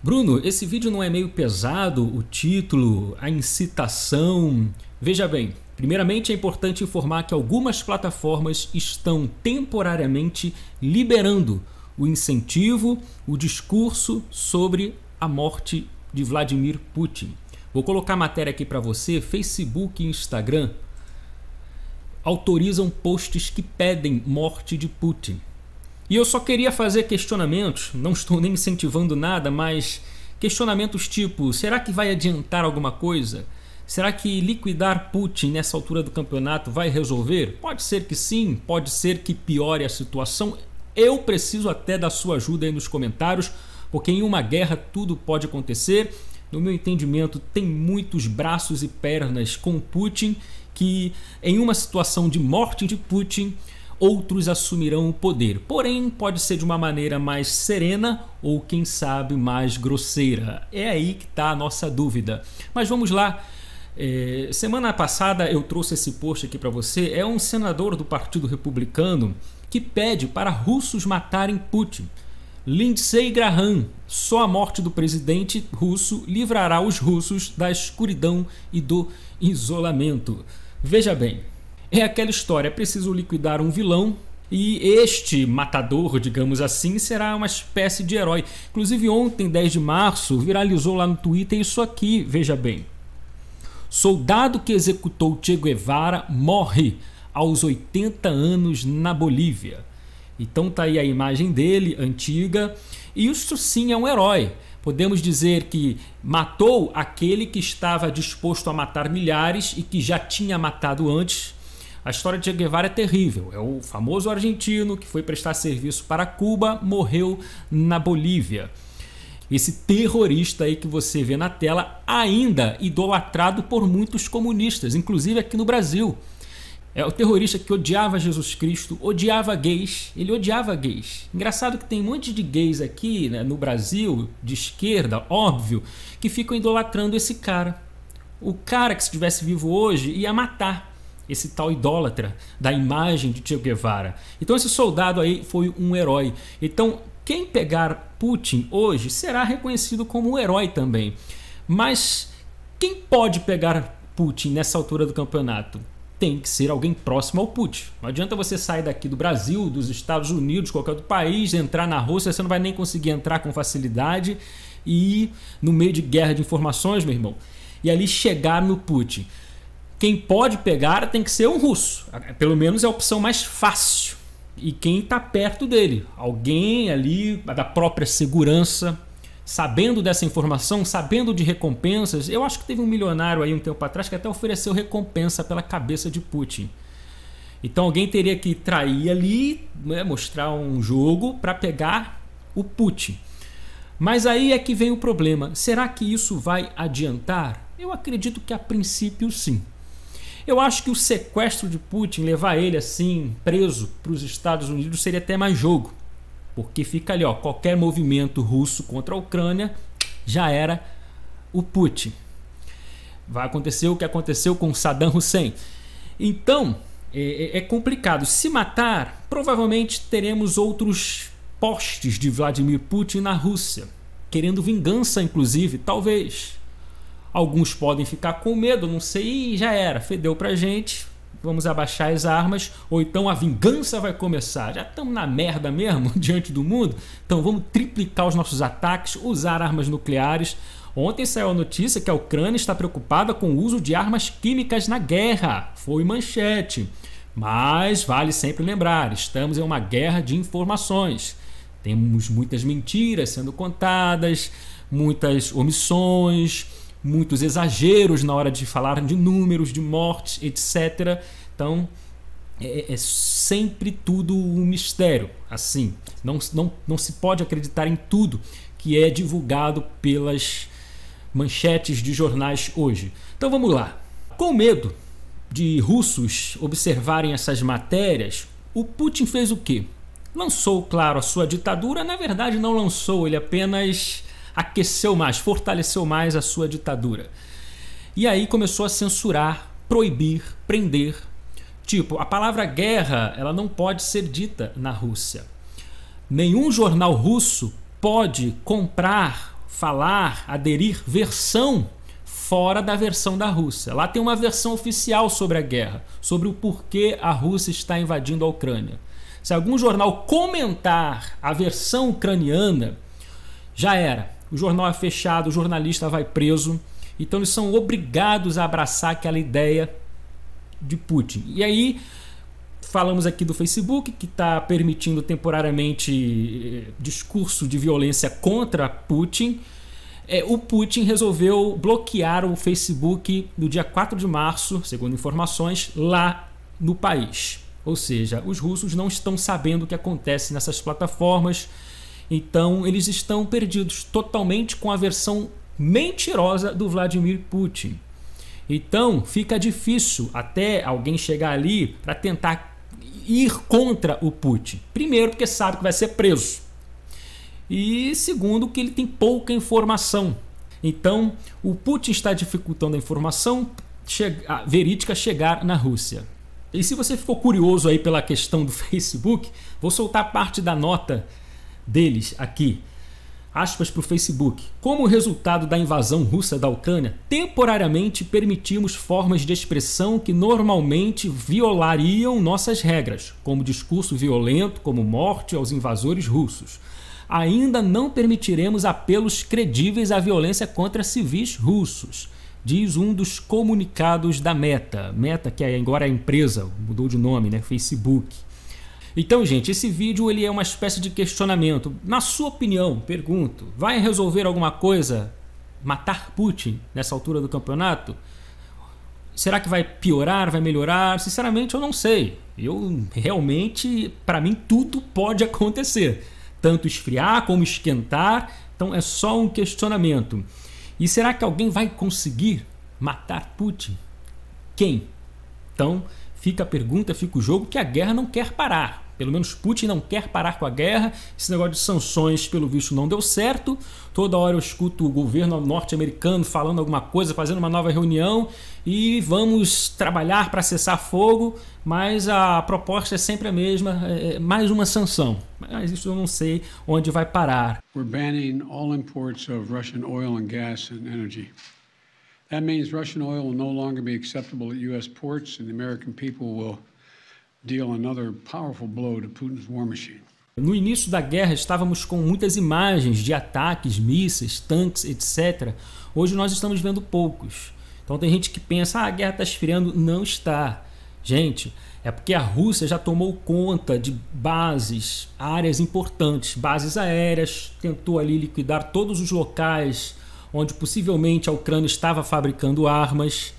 Bruno, esse vídeo não é meio pesado? O título, a incitação? Veja bem, primeiramente é importante informar que algumas plataformas estão temporariamente liberando o incentivo, o discurso sobre a morte de Vladimir Putin. Vou colocar a matéria aqui para você, Facebook e Instagram autorizam posts que pedem morte de Putin. E eu só queria fazer questionamentos, não estou nem incentivando nada, mas questionamentos tipo: será que vai adiantar alguma coisa? Será que liquidar Putin nessa altura do campeonato vai resolver? Pode ser que sim, pode ser que piore a situação. Eu preciso até da sua ajuda aí nos comentários, porque em uma guerra tudo pode acontecer. No meu entendimento, tem muitos braços e pernas com Putin que, em uma situação de morte de Putin, outros assumirão o poder. Porém, pode ser de uma maneira mais serena ou, quem sabe, mais grosseira. É aí que está a nossa dúvida. Mas vamos lá. É, semana passada eu trouxe esse post aqui para você. É um senador do Partido Republicano que pede para russos matarem Putin. Lindsey Graham, só a morte do presidente russo livrará os russos da escuridão e do isolamento. Veja bem, é aquela história, é preciso liquidar um vilão e este matador, digamos assim, será uma espécie de herói. Inclusive, ontem, 10 de março, viralizou lá no Twitter isso aqui, veja bem. Soldado que executou Che Guevara morre aos 80 anos na Bolívia. Então tá aí a imagem dele, antiga, e isso sim é um herói. Podemos dizer que matou aquele que estava disposto a matar milhares e que já tinha matado antes a história de Che Guevara é terrível. É o famoso argentino que foi prestar serviço para Cuba, morreu na Bolívia. Esse terrorista aí que você vê na tela, ainda idolatrado por muitos comunistas, inclusive aqui no Brasil. É o terrorista que odiava Jesus Cristo, odiava gays, ele odiava gays. Engraçado que tem um monte de gays aqui né, no Brasil, de esquerda, óbvio, que ficam idolatrando esse cara. O cara que se estivesse vivo hoje ia matar esse tal idólatra da imagem de Che Guevara. Então esse soldado aí foi um herói. Então quem pegar Putin hoje será reconhecido como um herói também. Mas quem pode pegar Putin nessa altura do campeonato? Tem que ser alguém próximo ao Putin. Não adianta você sair daqui do Brasil, dos Estados Unidos, qualquer outro país, entrar na Rússia, você não vai nem conseguir entrar com facilidade e no meio de guerra de informações, meu irmão, e ali chegar no Putin. Quem pode pegar tem que ser um russo. É, pelo menos é a opção mais fácil. E quem está perto dele. Alguém ali da própria segurança, sabendo dessa informação, sabendo de recompensas. Eu acho que teve um milionário aí um tempo atrás que até ofereceu recompensa pela cabeça de Putin. Então alguém teria que trair ali, né, mostrar um jogo para pegar o Putin. Mas aí é que vem o problema. Será que isso vai adiantar? Eu acredito que a princípio sim. Eu acho que o sequestro de Putin, levar ele assim, preso para os Estados Unidos, seria até mais jogo. Porque fica ali, ó, qualquer movimento russo contra a Ucrânia já era o Putin. Vai acontecer o que aconteceu com Saddam Hussein. Então, é, é, é complicado. Se matar, provavelmente teremos outros postes de Vladimir Putin na Rússia, querendo vingança, inclusive, talvez. Alguns podem ficar com medo, não sei, e já era, fedeu pra gente, vamos abaixar as armas, ou então a vingança vai começar. Já estamos na merda mesmo diante do mundo, então vamos triplicar os nossos ataques, usar armas nucleares. Ontem saiu a notícia que a Ucrânia está preocupada com o uso de armas químicas na guerra. Foi manchete. Mas vale sempre lembrar: estamos em uma guerra de informações. Temos muitas mentiras sendo contadas, muitas omissões muitos exageros na hora de falar de números, de mortes, etc. Então é, é, é, sempre tudo um mistério, assim. Não, não, não se pode acreditar em tudo que é divulgado pelas manchetes de jornais hoje. Então vamos lá. Com medo de russos observarem essas matérias, o Putin fez o quê? Lançou, claro, a sua ditadura. Na verdade, não lançou, ele apenas aqueceu mais, fortaleceu mais a sua ditadura. E aí começou a censurar, proibir, prender. Tipo, a palavra guerra, ela não pode ser dita na Rússia. Nenhum jornal russo pode comprar, falar, aderir versão fora da versão da Rússia. Lá tem uma versão oficial sobre a guerra, sobre o porquê a Rússia está invadindo a Ucrânia. Se algum jornal comentar a versão ucraniana, já era o jornal é fechado, o jornalista vai preso. Então eles são obrigados a abraçar aquela ideia de Putin. E aí falamos aqui do Facebook que está permitindo temporariamente eh, discurso de violência contra Putin. É, o Putin resolveu bloquear o Facebook no dia 4 de março, segundo informações, lá no país. Ou seja, os russos não estão sabendo o que acontece nessas plataformas então eles estão perdidos totalmente com a versão mentirosa do Vladimir Putin. Então fica difícil até alguém chegar ali para tentar ir contra o Putin. Primeiro, porque sabe que vai ser preso. E segundo, que ele tem pouca informação. Então, o Putin está dificultando a informação che a verídica chegar na Rússia. E se você ficou curioso aí pela questão do Facebook, vou soltar parte da nota deles aqui, aspas para o Facebook. Como resultado da invasão russa da Ucrânia, temporariamente permitimos formas de expressão que normalmente violariam nossas regras, como discurso violento, como morte aos invasores russos. Ainda não permitiremos apelos credíveis à violência contra civis russos, diz um dos comunicados da Meta. Meta, que é agora é a empresa, mudou de nome, né? Facebook. Então, gente, esse vídeo ele é uma espécie de questionamento. Na sua opinião, pergunto, vai resolver alguma coisa matar Putin nessa altura do campeonato? Será que vai piorar, vai melhorar? Sinceramente, eu não sei. Eu realmente, para mim, tudo pode acontecer, tanto esfriar como esquentar. Então, é só um questionamento. E será que alguém vai conseguir matar Putin? Quem? Então, fica a pergunta, fica o jogo, que a guerra não quer parar. Pelo menos Putin não quer parar com a guerra. Esse negócio de sanções, pelo visto, não deu certo. Toda hora eu escuto o governo norte-americano falando alguma coisa, fazendo uma nova reunião e vamos trabalhar para cessar fogo, mas a proposta é sempre a mesma, é, é mais uma sanção. Mas isso eu não sei onde vai parar. We're banning all imports of Russian oil and gas and energy. That means Russian oil will no longer be acceptable at U.S. ports, and the American people will deal another powerful blow to Putin's war machine. No início da guerra estávamos com muitas imagens de ataques, mísseis, tanques, etc. Hoje nós estamos vendo poucos. Então tem gente que pensa, ah, a guerra está esfriando. Não está. Gente, é porque a Rússia já tomou conta de bases, áreas importantes, bases aéreas, tentou ali liquidar todos os locais onde possivelmente a Ucrânia estava fabricando armas.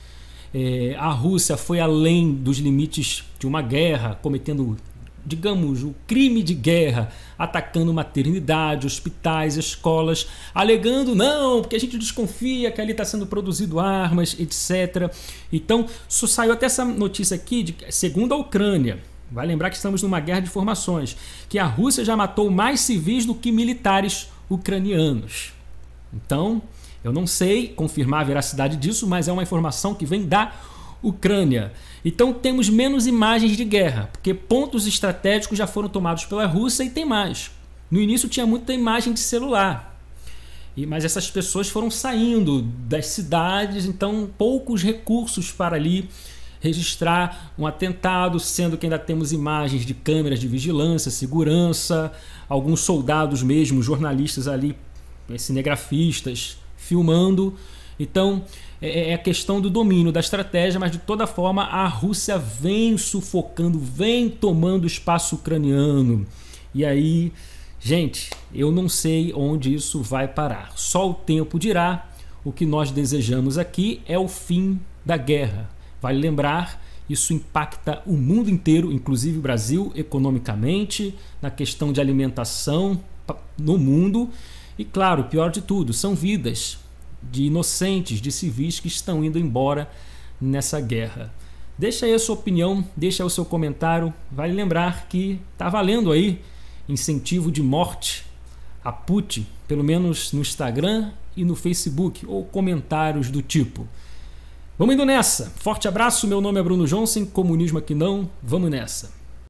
É, a Rússia foi além dos limites de uma guerra, cometendo, digamos, o crime de guerra, atacando maternidade, hospitais, escolas, alegando não, porque a gente desconfia que ali está sendo produzido armas, etc. Então, saiu até essa notícia aqui, de, segundo a Ucrânia, Vai lembrar que estamos numa guerra de formações, que a Rússia já matou mais civis do que militares ucranianos. Então, eu não sei confirmar a veracidade disso, mas é uma informação que vem da Ucrânia. Então temos menos imagens de guerra, porque pontos estratégicos já foram tomados pela Rússia e tem mais. No início tinha muita imagem de celular, mas essas pessoas foram saindo das cidades, então poucos recursos para ali registrar um atentado, sendo que ainda temos imagens de câmeras de vigilância, segurança, alguns soldados mesmo, jornalistas ali, cinegrafistas, filmando. Então, é, é, é, a questão do domínio, da estratégia, mas de toda forma a Rússia vem sufocando, vem tomando espaço ucraniano. E aí, gente, eu não sei onde isso vai parar. Só o tempo dirá. O que nós desejamos aqui é o fim da guerra. Vale lembrar, isso impacta o mundo inteiro, inclusive o Brasil, economicamente, na questão de alimentação no mundo e claro, pior de tudo, são vidas de inocentes, de civis que estão indo embora nessa guerra. Deixa aí a sua opinião, deixa aí o seu comentário. Vale lembrar que tá valendo aí incentivo de morte a Putin, pelo menos no Instagram e no Facebook, ou comentários do tipo. Vamos indo nessa. Forte abraço, meu nome é Bruno Johnson, comunismo aqui não. Vamos nessa.